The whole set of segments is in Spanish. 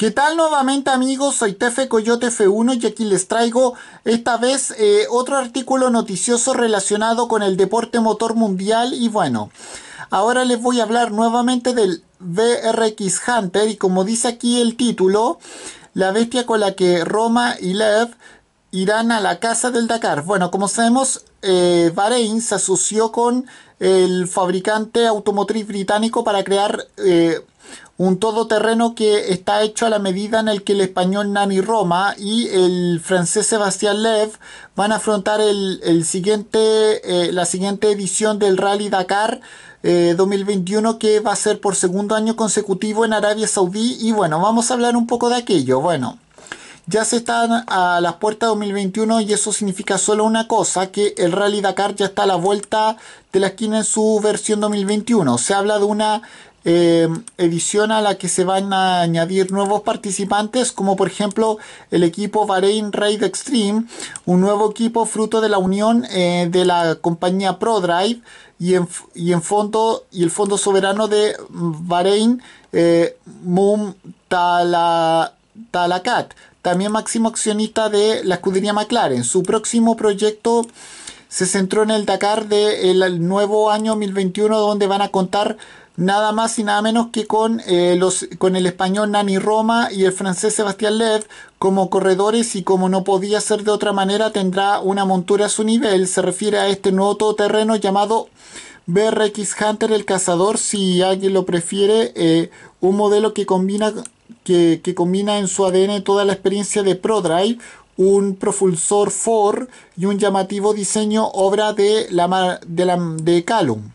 ¿Qué tal nuevamente amigos? Soy Tefe Coyote F1 y aquí les traigo esta vez eh, otro artículo noticioso relacionado con el deporte motor mundial y bueno, ahora les voy a hablar nuevamente del BRX Hunter y como dice aquí el título, la bestia con la que Roma y Lev irán a la casa del Dakar. Bueno, como sabemos, eh, Bahrein se asoció con el fabricante automotriz británico para crear eh, un todoterreno que está hecho a la medida en el que el español Nani Roma y el francés Sebastián Lev van a afrontar el, siguiente, eh, la siguiente edición del Rally Dakar 2021 eh, que va a ser por segundo año consecutivo en Arabia Saudí y bueno, vamos a hablar un poco de aquello. Bueno, ya se están a las puertas 2021 y eso significa solo una cosa, que el Rally Dakar ya está a la vuelta de la esquina en su versión 2021. Se habla de una Em, edición a la que se van a añadir nuevos participantes, como por ejemplo el equipo Bahrain Raid Extreme, un nuevo equipo fruto de la unión eh, de la compañía ProDrive y y en fondo y el fondo soberano de Bahrain eh, Mum Talakat. también máximo accionista de la escudería McLaren. Su próximo proyecto se centró en el Dakar del nuevo año 2021, donde van a contar nada más y nada menos que con, eh, los, con el español Nani Roma y el francés Sebastián Lev como corredores y como no podía ser de otra manera tendrá una montura a su nivel. Se refiere a este nuevo todoterreno llamado BRX Hunter el cazador si alguien lo prefiere, eh, un modelo que combina, que, combina en su ADN toda la experiencia de ProDrive un propulsor Ford y un llamativo diseño obra de la, de, de Calum.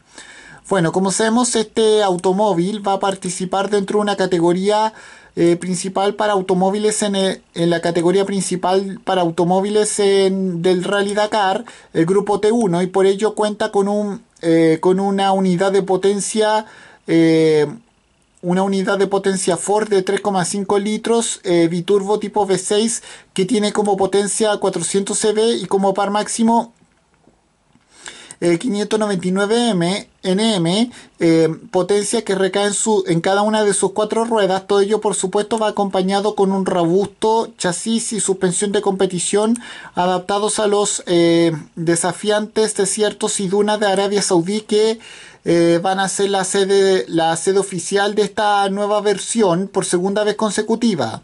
Bueno, como sabemos, este automóvil va a participar dentro de una categoría eh, principal para automóviles eh, en, la categoría principal para automóviles del Rally Dakar, el grupo T1, y por ello cuenta con, un, eh, con una unidad de potencia. una unidad de potencia Ford de 3,5 litros biturbo tipo V6 que tiene como potencia 400 CV y como par máximo 599M eh, NM, eh, potencia que recae en, su, en cada una de sus cuatro ruedas. Todo ello, por supuesto, va acompañado con un robusto chasis y suspensión de competición adaptados a los eh, desafiantes desiertos y dunas de Arabia Saudí que van a ser la sede, la sede oficial de esta nueva versión por segunda vez consecutiva.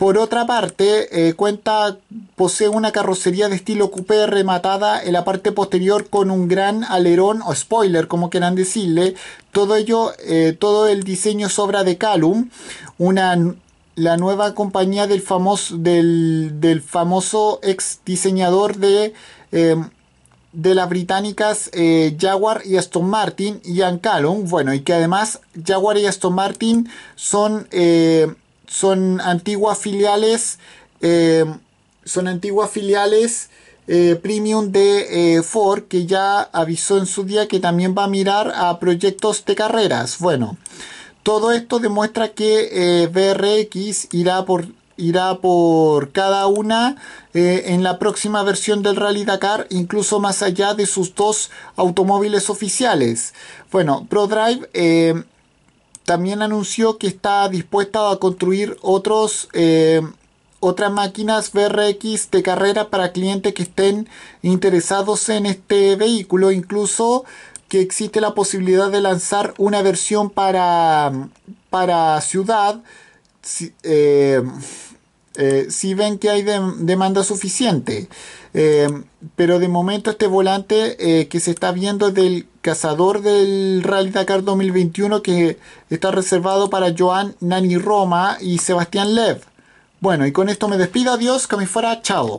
Por otra parte, eh, cuenta, posee una carrocería de estilo coupé rematada en la parte posterior con un gran alerón o spoiler, como quieran decirle. Todo ello, eh, todo el diseño sobra de Calum, una, la nueva compañía del famoso, del, famoso ex diseñador de, eh, de las británicas Jaguar y Aston Martin, Ian Calum. Bueno, y que además Jaguar y Aston Martin son son antiguas filiales, eh, son antiguas filiales eh, premium de eh, Ford que ya avisó en su día que también va a mirar a proyectos de carreras. Bueno, todo esto demuestra que BRX irá por irá por cada una en la próxima versión del Rally Dakar, incluso más allá de sus dos automóviles oficiales. Bueno, ProDrive también anunció que está dispuesta a construir otros, eh, otras máquinas BRX de carrera para clientes que estén interesados en este vehículo, incluso que existe la posibilidad de lanzar una versión para, para ciudad. Eh, eh, si ven que hay demanda suficiente. Eh, pero de momento este volante eh, que se está viendo del cazador del Rally Dakar 2021 que está reservado para Joan Nani Roma y Sebastián Lev. Bueno, y con esto me despido, adiós, que me fuera, chao.